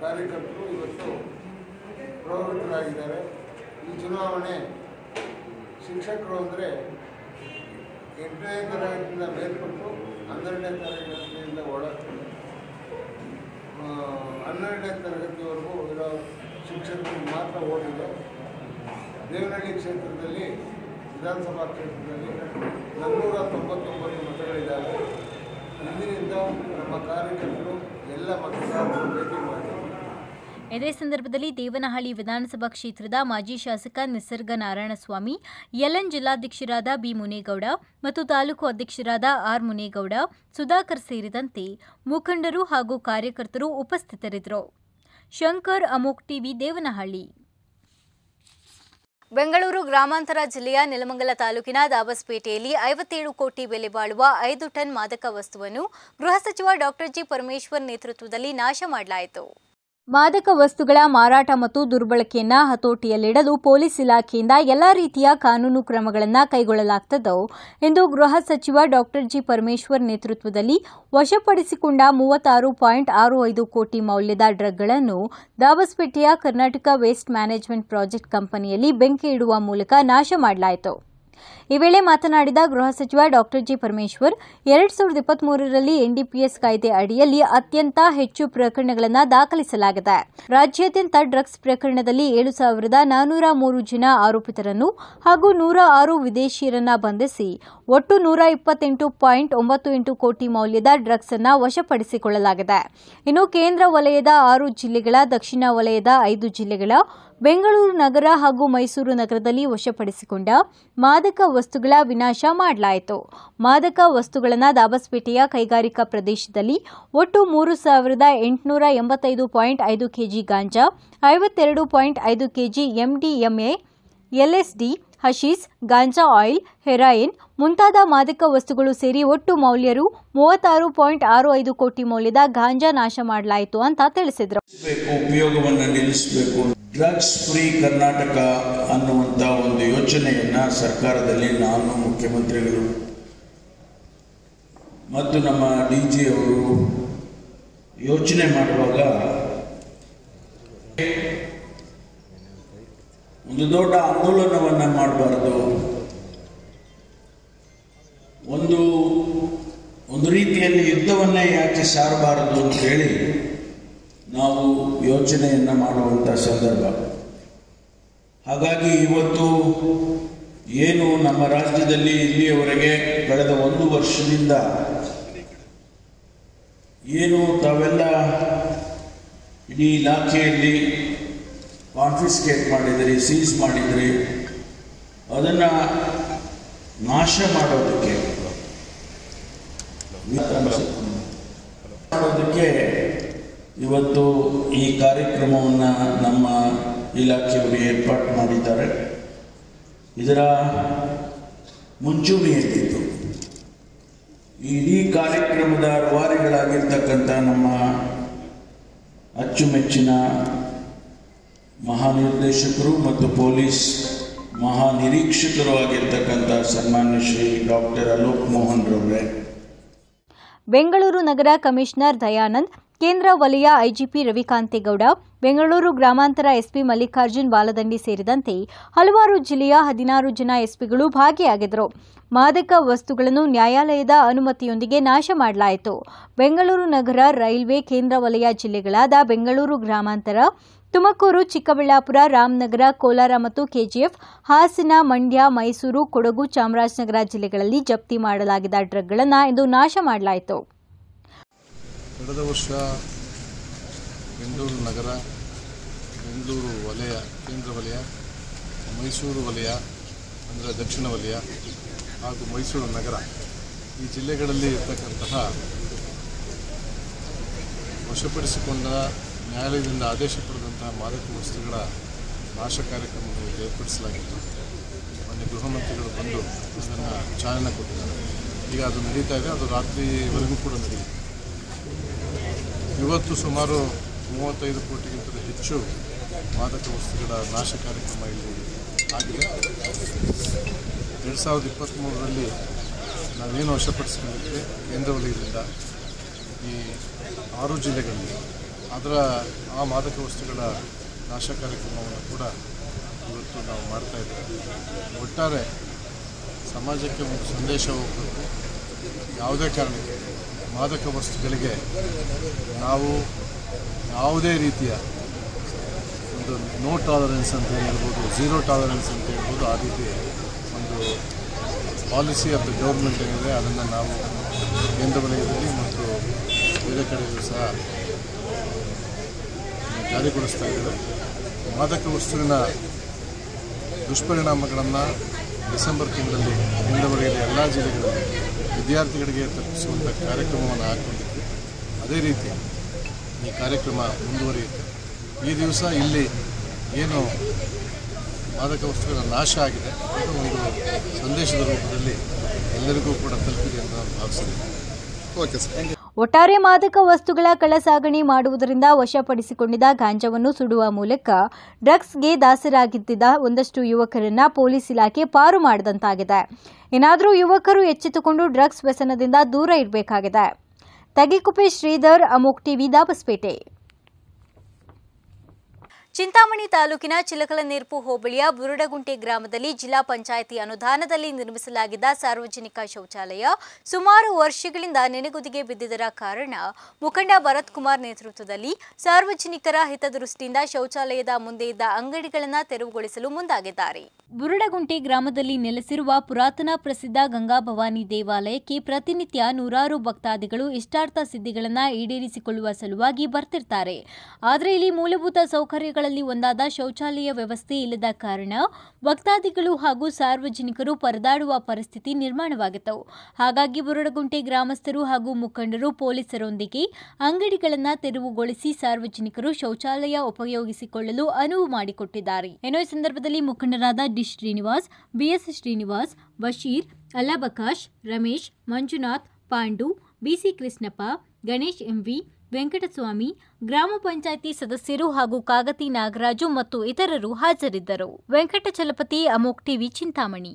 Speaker 4: ಕಾರ್ಯಕರ್ತರು ಇವತ್ತು ಪ್ರವೃತ್ತರಾಗಿದ್ದಾರೆ ಈ ಚುನಾವಣೆ ಶಿಕ್ಷಕರು ಅಂದರೆ ಎಂಟನೇ ತರಗತಿಯಿಂದ ಬೇರ್ಪಟ್ಟು ಹನ್ನೆರಡನೇ ತರಗತಿಯಿಂದ ಒಳಗೆ ಹನ್ನೆರಡನೇ ತರಗತಿವರೆಗೂ ಇರೋ ಶಿಕ್ಷಕರು ಮಾತ್ರ ಓಡಿದ್ದಾರೆ ದೇವನಹಳ್ಳಿ ಕ್ಷೇತ್ರದಲ್ಲಿ ವಿಧಾನಸಭಾ ಕ್ಷೇತ್ರದಲ್ಲಿ ನಾನ್ನೂರ ತೊಂಬತ್ತೊಂಬತ್ತು ಮತಗಳಿದ್ದಾವೆ ಇಲ್ಲಿನಿಂದ ನಮ್ಮ ಕಾರ್ಯಕರ್ತರು ಎಲ್ಲ ಮತದಾರರನ್ನು ಭೇಟಿ ಮಾಡಿ
Speaker 1: ಇದೇ ಸಂದರ್ಭದಲ್ಲಿ ದೇವನಹಳ್ಳಿ ವಿಧಾನಸಭಾ ಕ್ಷೇತ್ರದ ಮಾಜಿ ಶಾಸಕ ನಿಸರ್ಗ ನಾರಾಯಣಸ್ವಾಮಿ ಯಲನ್ ಜಿಲ್ಲಾಧ್ಯಕ್ಷರಾದ ಬಿ ಮುನೇಗೌಡ ಮತ್ತು ತಾಲೂಕು ಅಧ್ಯಕ್ಷರಾದ ಆರ್ ಮುನೇಗೌಡ ಸುಧಾಕರ್ ಸೇರಿದಂತೆ ಮುಖಂಡರು ಹಾಗೂ ಕಾರ್ಯಕರ್ತರು ಉಪಸ್ಥಿತರಿದ್ದರು ಶಂಕರ್ ಅಮೋಕ್ ಟಿವಿ ದೇವನಹಳ್ಳಿ ಬೆಂಗಳೂರು ಗ್ರಾಮಾಂತರ ಜಿಲ್ಲೆಯ ನೆಲಮಂಗಲ ತಾಲೂಕಿನ ದಾಬಸ್ಪೇಟೆಯಲ್ಲಿ ಐವತ್ತೇಳು ಕೋಟಿ ಬೆಲೆ ಬಾಳುವ ಐದು ಟನ್ ಮಾದಕ ವಸ್ತುವನ್ನು ಗೃಹ ಸಚಿವ ಡಾಕ್ಟರ್ ಜಿ ಪರಮೇಶ್ವರ್ ನೇತೃತ್ವದಲ್ಲಿ ನಾಶ ಮಾಡಲಾಯಿತು ಮಾದಕ ವಸ್ತುಗಳ ಮಾರಾಟ ಮತ್ತು ದುರ್ಬಳಕೆಯನ್ನ ಹತೋಟಿಯಲ್ಲಿಡಲು ಪೊಲೀಸ್ ಇಲಾಖೆಯಿಂದ ಎಲ್ಲ ರೀತಿಯ ಕಾನೂನು ಕ್ರಮಗಳನ್ನು ಕೈಗೊಳ್ಳಲಾಗುತ್ತದೆ ಎಂದು ಗೃಹ ಸಚಿವ ಡಾಕ್ಟರ್ ಜಿ ಪರಮೇಶ್ವರ್ ನೇತೃತ್ವದಲ್ಲಿ ವಶಪಡಿಸಿಕೊಂಡ ಮೂವತ್ತಾರು ಪಾಯಿಂಟ್ ಆರು ಐದು ಕೋಟಿ ಮೌಲ್ಯದ ಡ್ರಗ್ಗಳನ್ನು ದಾಬಸ್ಪೇಟೆಯ ಕರ್ನಾಟಕ ವೇಸ್ಟ್ ಮ್ಯಾನೇಜ್ಮೆಂಟ್ ಪ್ರಾಜೆಕ್ಟ್ ಕಂಪನಿಯಲ್ಲಿ ಬೆಂಕಿ ಇಡುವ ಮೂಲಕ ನಾಶ ಮಾಡಲಾಯಿತು ಈ ವೇಳೆ ಮಾತನಾಡಿದ ಗೃಹ ಸಚಿವ ಡಾಕ್ಟರ್ ಜಿ ಪರಮೇಶ್ವರ್ ಎರಡ್ ಸಾವಿರದ ಇಪ್ಪತ್ತ್ ಎನ್ಡಿಪಿಎಸ್ ಕಾಯ್ದೆ ಅಡಿಯಲ್ಲಿ ಅತ್ಯಂತ ಹೆಚ್ಚು ಪ್ರಕರಣಗಳನ್ನು ದಾಖಲಿಸಲಾಗಿದೆ ರಾಜ್ಯಾದ್ಯಂತ ಡ್ರಗ್ಸ್ ಪ್ರಕರಣದಲ್ಲಿ ಏಳು ಸಾವಿರದ ನಾನೂರ ಮೂರು ಜನ ಆರೋಪಿತರನ್ನು ಹಾಗೂ ನೂರ ಆರು ವಿದೇಶಿಯರನ್ನ ಬಂಧಿಸಿ ಒಟ್ಟು ನೂರ ಇಪ್ಪತ್ತೆಂಟು ಪಾಯಿಂಟ್ ಒಂಬತ್ತು ಎಂಟು ಕೋಟಿ ಮೌಲ್ಯದ ಡ್ರಗ್ಸ್ ಅನ್ನು ವಶಪಡಿಸಿಕೊಳ್ಳಲಾಗಿದೆ ಇನ್ನು ಕೇಂದ್ರ ವಲಯದ ಆರು ಜಿಲ್ಲೆಗಳ ದಕ್ಷಿಣ ವಲಯದ ಐದು ಜಿಲ್ಲೆಗಳ ಬೆಂಗಳೂರು ನಗರ ಹಾಗೂ ಮೈಸೂರು ನಗರದಲ್ಲಿ ವಶಪಡಿಸಿಕೊಂಡ ಮಾದಕ ವಸ್ತುಗಳ ವಿನಾಶ ಮಾಡಲಾಯಿತು ಮಾದಕ ವಸ್ತುಗಳನ್ನು ದಾಬಸ್ಪೇಟೆಯ ಕೈಗಾರಿಕಾ ಪ್ರದೇಶದಲ್ಲಿ ಒಟ್ಟು ಮೂರು ಸಾವಿರದ ಎಂಟುನೂರ ಎಂಬತ್ತೈದು ಪಾಯಿಂಟ್ ಐದು ಕೆಜಿ ಗಾಂಜಾ ಐವತ್ತೆರಡು ಪಾಯಿಂಟ್ ಐದು KG MDMA LSD hashish ganja oil heroin ಮುಂತಾದ ಮಾದಕ ವಸ್ತುಗಳು ಸೇರಿ ಒಟ್ಟು ಮೌಲ್ಯರು ಮೂವತ್ತಾರು ಪಾಯಿಂಟ್ ಆರು ಐದು ಕೋಟಿ ಮೌಲ್ಯದ ಗಾಂಜಾ ನಾಶ ಮಾಡಲಾಯಿತು ಅಂತ ತಿಳಿಸಿದರು
Speaker 5: ಡ್ರಗ್ಸ್ ಫ್ರೀ ಕರ್ನಾಟಕ ಅನ್ನುವಂಥ ಒಂದು ಯೋಚನೆಯನ್ನು ಸರ್ಕಾರದಲ್ಲಿ ನಾನು ಮುಖ್ಯಮಂತ್ರಿಗಳು ಮತ್ತು ನಮ್ಮ ಡಿ ಜಿ ಅವರು ಯೋಚನೆ ಮಾಡುವಾಗ ಒಂದು ದೊಡ್ಡ ಆಂದೋಲನವನ್ನು ಮಾಡಬಾರ್ದು ಒಂದು ಒಂದು ರೀತಿಯಲ್ಲಿ ಯುದ್ಧವನ್ನೇ ಯಾಕೆ ಸಾರಬಾರದು ಅಂತ ಹೇಳಿ ನಾವು ಯೋಚನೆಯನ್ನು ಮಾಡುವಂಥ ಸಂದರ್ಭ ಹಾಗಾಗಿ ಇವತ್ತು ಏನು ನಮ್ಮ ರಾಜ್ಯದಲ್ಲಿ ಇಲ್ಲಿಯವರೆಗೆ ಕಳೆದ ಒಂದು ವರ್ಷದಿಂದ ಏನು ತಾವೆಲ್ಲ ಇಡೀ ಇಲಾಖೆಯಲ್ಲಿ ಕಾನ್ಫಿಸ್ಕೇಟ್ ಮಾಡಿದ್ರಿ ಸೀಸ್ ಮಾಡಿದ್ರಿ ಅದನ್ನು ನಾಶ ಮಾಡೋದಕ್ಕೆ ಮಾಡೋದಕ್ಕೆ ಇವತ್ತು ಈ ಕಾರ್ಯಕ್ರಮವನ್ನು ನಮ್ಮ ಇಲಾಖೆಯವರು ಏರ್ಪಾಟ್ ಮಾಡಿದ್ದಾರೆ ಇದರ ಮುಂಚೂಣಿಯಲ್ಲಿದ್ದು ಇಡೀ ಕಾರ್ಯಕ್ರಮದ ರುವಾರಿಗಳಾಗಿರ್ತಕ್ಕಂಥ ನಮ್ಮ ಅಚ್ಚುಮೆಚ್ಚಿನ ಮಹಾನಿರ್ದೇಶಕರು ಮತ್ತು ಪೊಲೀಸ್ ಮಹಾನಿರೀಕ್ಷಕರು ಆಗಿರ್ತಕ್ಕಂಥ ಸನ್ಮಾನ್ಯ ಶ್ರೀ ಡಾಕ್ಟರ್ ಅಲೋಕ್ ಮೋಹನ್ ರವರೇ
Speaker 1: ಬೆಂಗಳೂರು ನಗರ ಕಮಿಷನರ್ ದಯಾನಂದ್ ಕೇಂದ್ರ ವಲಯ ಐಜಿಪಿ ರವಿಕಾಂತೇಗೌಡ ಬೆಂಗಳೂರು ಗ್ರಾಮಾಂತರ ಎಸ್ಪಿ ಮಲ್ಲಿಕಾರ್ಜುನ್ ಬಾಲದಂಡಿ ಸೇರಿದಂತೆ ಹಲವಾರು ಜಿಲ್ಲೆಯ ಹದಿನಾರು ಜನ ಎಸ್ಪಿಗಳು ಭಾಗಿಯಾಗಿದ್ದರು ಮಾದಕ ವಸ್ತುಗಳನ್ನು ನ್ಯಾಯಾಲಯದ ಅನುಮತಿಯೊಂದಿಗೆ ನಾಶ ಮಾಡಲಾಯಿತು ಬೆಂಗಳೂರು ನಗರ ರೈಲ್ವೆ ಕೇಂದ್ರ ವಲಯ ಜಿಲ್ಲೆಗಳಾದ ಬೆಂಗಳೂರು ಗ್ರಾಮಾಂತರ ತುಮಕೂರು ಚಿಕ್ಕಬಳ್ಳಾಪುರ ರಾಮನಗರ ಕೋಲಾರ ಮತ್ತು ಕೆಜಿಎಫ್ ಹಾಸನ ಮಂಡ್ಯ ಮೈಸೂರು ಕೊಡಗು ಚಾಮರಾಜನಗರ ಜಿಲ್ಲೆಗಳಲ್ಲಿ ಜಪ್ತಿ ಮಾಡಲಾಗಿದ್ದ ಡ್ರಗ್ಗಳನ್ನು ಇಂದು ನಾಶ ಮಾಡಲಾಯಿತು
Speaker 4: ಕಳೆದ ವರ್ಷ ಬೆಂಗಳೂರು ನಗರ ಬೆಂಗಳೂರು ವಲಯ ಕೇಂದ್ರ ವಲಯ ಮೈಸೂರು ವಲಯ ಅಂದರೆ ದಕ್ಷಿಣ ವಲಯ ಹಾಗೂ ಮೈಸೂರು ನಗರ ಈ ಜಿಲ್ಲೆಗಳಲ್ಲಿ ಇರ್ತಕ್ಕಂತಹ ವಶಪಡಿಸಿಕೊಂಡ ನ್ಯಾಯಾಲಯದಿಂದ ಆದೇಶ ಪಡೆದಂತಹ ಮಾದಕ ವಸ್ತುಗಳ ನಾಶ ಕಾರ್ಯಕ್ರಮವನ್ನು ಏರ್ಪಡಿಸಲಾಗಿತ್ತು ಮಾನ್ಯ ಗೃಹ ಮಂತ್ರಿಗಳು ಬಂದು ಅದನ್ನು ಚಾಲನೆ ಕೊಟ್ಟಿದ್ದಾರೆ ಈಗ ಅದು ನಡೀತಾ ಇದೆ ಅದು ರಾತ್ರಿವರೆಗೂ ಕೂಡ ನಡೆಯುತ್ತೆ ಇವತ್ತು ಸುಮಾರು ಮೂವತ್ತೈದು ಕೋಟಿಗಿಂತ ಹೆಚ್ಚು ಮಾದಕ ವಸ್ತುಗಳ ನಾಶ ಕಾರ್ಯಕ್ರಮ ಇಲ್ಲಿ ಆಗಿದೆ ಎರಡು ಸಾವಿರದ ಇಪ್ಪತ್ತ್ಮೂರರಲ್ಲಿ ನಾವೇನು ವಶಪಡಿಸಿಕೊಂಡಿದ್ದೆ ಕೇಂದ್ರ ವಲಯದಿಂದ ಈ ಆರು ಜಿಲ್ಲೆಗಳಲ್ಲಿ ಅದರ ಆ ಮಾದಕ ವಸ್ತುಗಳ ನಾಶ ಕಾರ್ಯಕ್ರಮವನ್ನು ಕೂಡ ಇವತ್ತು ನಾವು ಮಾಡ್ತಾ ಇದ್ದೇವೆ ಒಟ್ಟಾರೆ ಸಮಾಜಕ್ಕೆ ಒಂದು ಸಂದೇಶ ಹೋಗಬೇಕು ಯಾವುದೇ ಕಾರಣಕ್ಕೆ ಮಾದಕ ವಸ್ತುಗಳಿಗೆ ನಾವು ಯಾವುದೇ ರೀತಿಯ ಒಂದು ನೋ ಟಾಲರೆನ್ಸ್ ಅಂತ ಹೇಳ್ಬೋದು ಝೀರೋ ಟಾಲರೆನ್ಸ್ ಅಂತ ಹೇಳ್ಬೋದು ಆ ರೀತಿ ಒಂದು ಪಾಲಿಸಿ ಆಫ್ ದ ಗೌರ್ಮೆಂಟ್ ಏನಿದೆ ಅದನ್ನು ನಾವು ಕೇಂದ್ರ ವಲಯದಲ್ಲಿ ಮತ್ತು ಬೇರೆ ಕಡೆಯಲ್ಲೂ ಸಹ ಜಾರಿಗೊಳಿಸ್ತಾ ಇದ್ದೇವೆ ಮಾದಕ ವಸ್ತುವಿನ ದುಷ್ಪರಿಣಾಮಗಳನ್ನು ಡಿಸೆಂಬರ್ ತಿಂಗಳಲ್ಲಿ ಕೇಂದ್ರ ವಲಯದ ಎಲ್ಲ ಜಿಲ್ಲೆಗಳಲ್ಲಿ ವಿದ್ಯಾರ್ಥಿಗಳಿಗೆ ತಲುಪಿಸುವಂಥ ಕಾರ್ಯಕ್ರಮವನ್ನು ಹಾಕೊಂಡಿದ್ವಿ ಅದೇ ರೀತಿ ಈ ಕಾರ್ಯಕ್ರಮ ಮುಂದುವರಿಯುತ್ತೆ ಈ ದಿವಸ ಇಲ್ಲಿ ಏನು ಮಾದಕ ವಸ್ತುಗಳ ನಾಶ ಆಗಿದೆ ಒಂದು ಸಂದೇಶದ ರೂಪದಲ್ಲಿ ಎಲ್ಲರಿಗೂ ಕೂಡ ತಲುಪಿದೆ ಅಂತ ನಾನು ಭಾವಿಸಿದೆ
Speaker 1: ಓಕೆ ಸರ್ ಯು ಒಟ್ಟಾರೆ ಮಾದಕ ವಸ್ತುಗಳ ಕಳ್ಳಸಾಗಣೆ ಮಾಡುವುದರಿಂದ ವಶಪಡಿಸಿಕೊಂಡಿದ್ದ ಗಾಂಜಾವನ್ನು ಸುಡುವ ಮೂಲಕ ಡ್ರಗ್ಸ್ಗೆ ದಾಸರಾಗಿದ್ದ ಒಂದಷ್ಟು ಯುವಕರನ್ನ ಪೊಲೀಸ್ ಇಲಾಖೆ ಪಾರು ಮಾಡಿದಂತಾಗಿದೆ ಏನಾದರೂ ಯುವಕರು ಎಚ್ಚೆತ್ತುಕೊಂಡು ಡ್ರಗ್ಸ್ ವ್ಯಸನದಿಂದ ದೂರ ಇರಬೇಕಾಗಿದೆ ತಗಿಕುಪೆ ಶ್ರೀಧರ್ ಅಮೋಕ್ ಟಿವಿ ದಾಬಸ್ಪೇಟೆ ಚಿಂತಾಮಣಿ ತಾಲೂಕಿನ ಚಿಲಕಲನೇರ್ಪು ಹೋಬಳಿಯ ಬುರುಡಗುಂಟೆ ಗ್ರಾಮದಲ್ಲಿ ಜಿಲ್ಲಾ ಪಂಚಾಯಿತಿ ಅನುದಾನದಲ್ಲಿ ನಿರ್ಮಿಸಲಾಗಿದ್ದ ಸಾರ್ವಜನಿಕ ಶೌಚಾಲಯ ಸುಮಾರು ವರ್ಷಗಳಿಂದ ನೆನೆಗುದಿಗೆ ಬಿದ್ದಿದ್ದರ ಕಾರಣ ಮುಖಂಡ ಭರತ್ ಕುಮಾರ್ ನೇತೃತ್ವದಲ್ಲಿ ಸಾರ್ವಜನಿಕರ ಹಿತದೃಷ್ಟಿಯಿಂದ ಶೌಚಾಲಯದ ಮುಂದೆ ಇದ್ದ ಅಂಗಡಿಗಳನ್ನು ತೆರವುಗೊಳಿಸಲು ಮುಂದಾಗಿದ್ದಾರೆ ಬುರುಡಗುಂಟೆ ಗ್ರಾಮದಲ್ಲಿ ನೆಲೆಸಿರುವ ಪುರಾತನ ಪ್ರಸಿದ್ಧ ಗಂಗಾ ಭವಾನಿ ದೇವಾಲಯಕ್ಕೆ ಪ್ರತಿನಿತ್ಯ ನೂರಾರು ಭಕ್ತಾದಿಗಳು ಇಷ್ಟಾರ್ಥ ಸಿದ್ಧಿಗಳನ್ನು ಈಡೇರಿಸಿಕೊಳ್ಳುವ ಸಲುವಾಗಿ ಬರ್ತಿರ್ತಾರೆ ಆದರೆ ಇಲ್ಲಿ ಮೂಲಭೂತ ಸೌಕರ್ಯಗಳು ಸ್ಥಳಗಳಲ್ಲಿ ಒಂದಾದ ಶೌಚಾಲಯ ವ್ಯವಸ್ಥೆ ಇಲ್ಲದ ಕಾರಣ ಭಕ್ತಾದಿಗಳು ಹಾಗೂ ಸಾರ್ವಜನಿಕರು ಪರದಾಡುವ ಪರಿಸ್ಥಿತಿ ನಿರ್ಮಾಣವಾಗಿದ್ದವು ಹಾಗಾಗಿ ಬುರುಡಗುಂಟೆ ಗ್ರಾಮಸ್ಥರು ಹಾಗೂ ಮುಖಂಡರು ಪೊಲೀಸರೊಂದಿಗೆ ಅಂಗಡಿಗಳನ್ನು ತೆರವುಗೊಳಿಸಿ ಸಾರ್ವಜನಿಕರು ಶೌಚಾಲಯ ಉಪಯೋಗಿಸಿಕೊಳ್ಳಲು ಅನುವು ಮಾಡಿಕೊಟ್ಟಿದ್ದಾರೆ ಏನೋ ಈ ಸಂದರ್ಭದಲ್ಲಿ ಮುಖಂಡರಾದ D Srinivas BS Srinivas Basheer Allabakash Ramesh Manjunath Pandu BC Krishnappa Ganesh MV Venkataswamy ಗ್ರಾಮ ಪಂಚಾಯಿತಿ ಸದಸ್ಯರು ಹಾಗೂ ಕಾಗತಿ ನಾಗರಾಜು ಮತ್ತು ಇತರರು ಹಾಜರಿದ್ದರು ವೆಂಕಟಚಲಪತಿ ಅಮೋಕ್ ಟಿವಿ ಚಿಂತಾಮಣಿ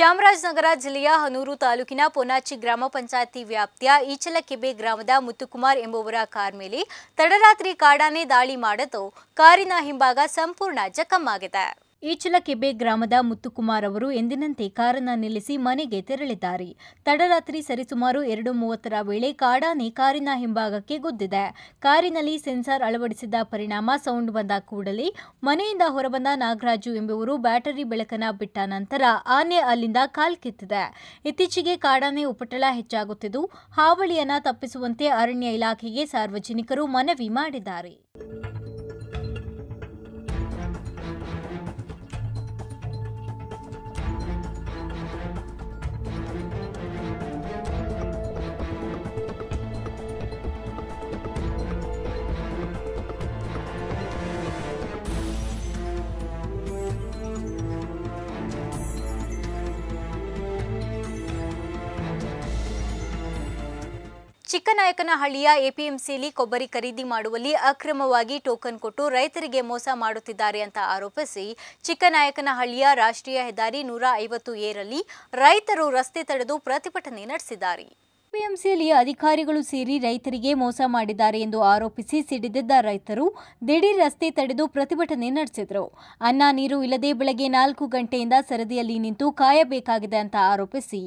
Speaker 1: ಚಾಮರಾಜನಗರ ಜಿಲ್ಲೆಯ ಹನೂರು ತಾಲೂಕಿನ ಪೊನಾಚಿ ಗ್ರಾಮ ಪಂಚಾಯಿತಿ ವ್ಯಾಪ್ತಿಯ ಈಚಲಕೆಬೆ ಗ್ರಾಮದ ಮುತ್ತುಕುಮಾರ್ ಎಂಬುವರ ಕಾರ್ ಮೇಲೆ ತಡರಾತ್ರಿ ಕಾಡಾನೆ ದಾಳಿ ಮಾಡದು ಕಾರಿನ ಹಿಂಭಾಗ ಸಂಪೂರ್ಣ ಜಖಮ್ಮಾಗಿದೆ ಈಚಲಕೆಬೆ ಗ್ರಾಮದ ಮುತ್ತುಕುಮಾರ್ ಅವರು ಎಂದಿನಂತೆ ಕಾರನ್ನು ನಿಲ್ಲಿಸಿ ಮನೆಗೆ ತೆರಳಿದ್ದಾರೆ ತಡರಾತ್ರಿ ಸರಿಸುಮಾರು ಎರಡು ಮೂವತ್ತರ ವೇಳೆ ಕಾಡಾನೆ ಕಾರಿನ ಹಿಂಭಾಗಕ್ಕೆ ಗುದ್ದಿದೆ ಕಾರಿನಲ್ಲಿ ಸೆನ್ಸಾರ್ ಅಳವಡಿಸಿದ ಪರಿಣಾಮ ಸೌಂಡ್ ಬಂದ ಕೂಡಲೇ ಮನೆಯಿಂದ ಹೊರಬಂದ ನಾಗರಾಜು ಎಂಬುವರು ಬ್ಯಾಟರಿ ಬೆಳಕನ ಬಿಟ್ಟ ನಂತರ ಆನೆ ಅಲ್ಲಿಂದ ಕಿತ್ತಿದೆ ಇತ್ತೀಚೆಗೆ ಕಾಡಾನೆ ಉಪಟಳ ಹೆಚ್ಚಾಗುತ್ತಿದ್ದು ಹಾವಳಿಯನ್ನು ತಪ್ಪಿಸುವಂತೆ ಅರಣ್ಯ ಇಲಾಖೆಗೆ ಸಾರ್ವಜನಿಕರು ಮನವಿ ಮಾಡಿದ್ದಾರೆ ಚಿಕ್ಕನಾಯಕನಹಳ್ಳಿಯ ಎಪಿಎಂಸಿಯಲ್ಲಿ ಕೊಬ್ಬರಿ ಖರೀದಿ ಮಾಡುವಲ್ಲಿ ಅಕ್ರಮವಾಗಿ ಟೋಕನ್ ಕೊಟ್ಟು ರೈತರಿಗೆ ಮೋಸ ಮಾಡುತ್ತಿದ್ದಾರೆ ಅಂತ ಆರೋಪಿಸಿ ಚಿಕ್ಕನಾಯಕನಹಳ್ಳಿಯ ರಾಷ್ಟ್ರೀಯ ಹೆದ್ದಾರಿ ನೂರ ಐವತ್ತು ಏರಲ್ಲಿ ರೈತರು ರಸ್ತೆ ತಡೆದು ಪ್ರತಿಭಟನೆ ನಡೆಸಿದ್ದಾರೆ ಎಪಿಎಂಸಿಯಲ್ಲಿ ಅಧಿಕಾರಿಗಳು ಸೇರಿ ರೈತರಿಗೆ ಮೋಸ ಮಾಡಿದ್ದಾರೆ ಎಂದು ಆರೋಪಿಸಿ ಸಿಡಿದಿದ್ದ ರೈತರು ದಿಢೀರ್ ರಸ್ತೆ ತಡೆದು ಪ್ರತಿಭಟನೆ ನಡೆಸಿದರು ಅನ್ನ ನೀರು ಇಲ್ಲದೆ ಬೆಳಗ್ಗೆ ನಾಲ್ಕು ಗಂಟೆಯಿಂದ ಸರದಿಯಲ್ಲಿ ನಿಂತು ಕಾಯಬೇಕಾಗಿದೆ ಅಂತ ಆರೋಪಿಸಿ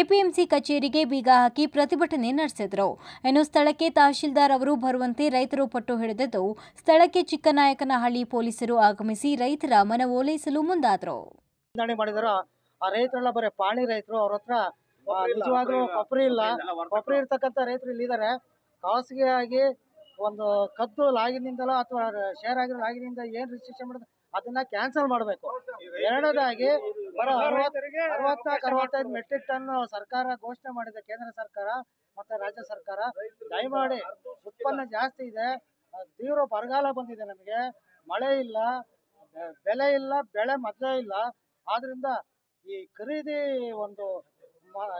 Speaker 1: ಎಪಿಎಂಸಿ ಕಚೇರಿಗೆ ಬೀಗ ಹಾಕಿ ಪ್ರತಿಭಟನೆ ನಡೆಸಿದರು ಇನ್ನು ಸ್ಥಳಕ್ಕೆ ತಹಶೀಲ್ದಾರ್ ಅವರು ಬರುವಂತೆ ರೈತರು ಪಟ್ಟು ಹಿಡಿದಿದ್ದು ಸ್ಥಳಕ್ಕೆ ಚಿಕ್ಕನಾಯಕನಹಳ್ಳಿ ಪೊಲೀಸರು ಆಗಮಿಸಿ ರೈತರ ಮನವೊಲೈಸಲು ಮುಂದಾದರು
Speaker 3: ನಿಜವಾಗ್ಲೂ ಕೊಬ್ಬರಿ ಇಲ್ಲ ಕೊಬ್ಬರಿ ಇರ್ತಕ್ಕಂಥ ರೈತರು ಇಲ್ಲಿದ್ದಾರೆ ಖಾಸಗಿ ಆಗಿ ಒಂದು ಕದ್ದು ಲಾಗಿನಿಂದಲೋ ಅಥವಾ ಶೇರ್ ಆಗಿರೋ ಲಾಗಿನಿಂದ ಏನು ರಿಜಿಸ್ಟ್ರೇಷನ್ ಮಾಡಿದ್ರೆ ಅದನ್ನ ಕ್ಯಾನ್ಸಲ್ ಮಾಡಬೇಕು ಎರಡನೇದಾಗಿ ಬರೋ ಅರವತ್ನಾಲ್ಕು ಅರವತ್ತೈದು ಮೆಟ್ರಿಕ್ ಟನ್ ಸರ್ಕಾರ ಘೋಷಣೆ ಮಾಡಿದೆ ಕೇಂದ್ರ ಸರ್ಕಾರ ಮತ್ತೆ ರಾಜ್ಯ ಸರ್ಕಾರ ದಯಮಾಡಿ ಉತ್ಪನ್ನ ಜಾಸ್ತಿ ಇದೆ ತೀವ್ರ ಬರಗಾಲ ಬಂದಿದೆ ನಮಗೆ ಮಳೆ ಇಲ್ಲ ಬೆಲೆ ಇಲ್ಲ ಬೆಳೆ ಮೊದಲೇ ಇಲ್ಲ ಆದ್ರಿಂದ ಈ ಖರೀದಿ ಒಂದು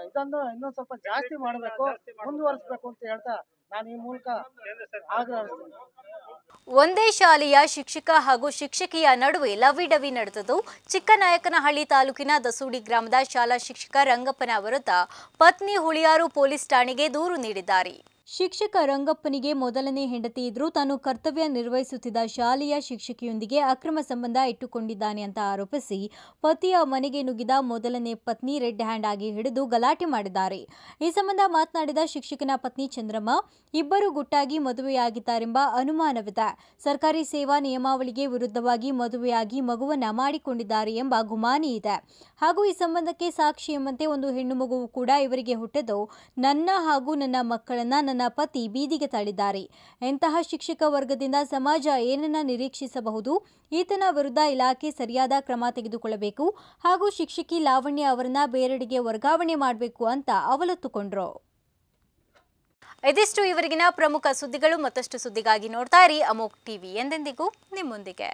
Speaker 3: ಇದನ್ನು ಇನ್ನೊಂದ್ ಸ್ವಲ್ಪ ಜಾಸ್ತಿ ಮಾಡಬೇಕು ಮುಂದುವರಿಸಬೇಕು ಅಂತ ಹೇಳ್ತಾ ನಾನು ಈ ಮೂಲಕ
Speaker 1: ಒಂದೇ ಶಾಲೆಯ ಶಿಕ್ಷಕ ಹಾಗೂ ಶಿಕ್ಷಕಿಯ ನಡುವೆ ಲವಿಡವಿ ನಡೆದದು ಚಿಕ್ಕನಾಯಕನಹಳ್ಳಿ ತಾಲೂಕಿನ ದಸೂಡಿ ಗ್ರಾಮದ ಶಾಲಾ ಶಿಕ್ಷಕ ರಂಗಪ್ಪನ ವಿರುದ್ಧ ಪತ್ನಿ ಹುಳಿಯಾರು ಪೊಲೀಸ್ ಠಾಣೆಗೆ ದೂರು ನೀಡಿದ್ದಾರೆ ಶಿಕ್ಷಕ ರಂಗಪ್ಪನಿಗೆ ಮೊದಲನೇ ಹೆಂಡತಿ ಇದ್ರೂ ತಾನು ಕರ್ತವ್ಯ ನಿರ್ವಹಿಸುತ್ತಿದ್ದ ಶಾಲೆಯ ಶಿಕ್ಷಕಿಯೊಂದಿಗೆ ಅಕ್ರಮ ಸಂಬಂಧ ಇಟ್ಟುಕೊಂಡಿದ್ದಾನೆ ಅಂತ ಆರೋಪಿಸಿ ಪತಿಯ ಮನೆಗೆ ನುಗ್ಗಿದ ಮೊದಲನೇ ಪತ್ನಿ ರೆಡ್ ಹ್ಯಾಂಡ್ ಆಗಿ ಹಿಡಿದು ಗಲಾಟೆ ಮಾಡಿದ್ದಾರೆ ಈ ಸಂಬಂಧ ಮಾತನಾಡಿದ ಶಿಕ್ಷಕನ ಪತ್ನಿ ಚಂದ್ರಮ್ಮ ಇಬ್ಬರು ಗುಟ್ಟಾಗಿ ಮದುವೆಯಾಗಿದ್ದಾರೆಂಬ ಅನುಮಾನವಿದೆ ಸರ್ಕಾರಿ ಸೇವಾ ನಿಯಮಾವಳಿಗೆ ವಿರುದ್ಧವಾಗಿ ಮದುವೆಯಾಗಿ ಮಗುವನ್ನ ಮಾಡಿಕೊಂಡಿದ್ದಾರೆ ಎಂಬ ಗುಮಾನಿ ಇದೆ ಹಾಗೂ ಈ ಸಂಬಂಧಕ್ಕೆ ಸಾಕ್ಷಿ ಎಂಬಂತೆ ಒಂದು ಹೆಣ್ಣು ಮಗುವು ಕೂಡ ಇವರಿಗೆ ಹುಟ್ಟಿದ್ದು ನನ್ನ ಹಾಗೂ ನನ್ನ ಮಕ್ಕಳನ್ನ ನನ್ನ ಪತಿ ಬೀದಿಗೆ ತಳ್ಳಿದ್ದಾರೆ ಎಂತಹ ಶಿಕ್ಷಕ ವರ್ಗದಿಂದ ಸಮಾಜ ಏನನ್ನ ನಿರೀಕ್ಷಿಸಬಹುದು ಈತನ ವಿರುದ್ಧ ಇಲಾಖೆ ಸರಿಯಾದ ಕ್ರಮ ತೆಗೆದುಕೊಳ್ಳಬೇಕು ಹಾಗೂ ಶಿಕ್ಷಕಿ ಲಾವಣ್ಯ ಅವರನ್ನ ಬೇರೆಡೆಗೆ ವರ್ಗಾವಣೆ ಮಾಡಬೇಕು ಅಂತ ಅವಲತ್ತುಕೊಂಡ್ರು ಇದಿಷ್ಟು ಇವರಿಗಿನ ಪ್ರಮುಖ ಸುದ್ದಿಗಳು ಮತ್ತಷ್ಟು ಸುದ್ದಿಗಾಗಿ ನೋಡ್ತಾ ಇರಿ ಅಮೋಕ್ ಟಿವಿ ಎಂದೆಂದಿಗೂ ನಿಮ್ಮೊಂದಿಗೆ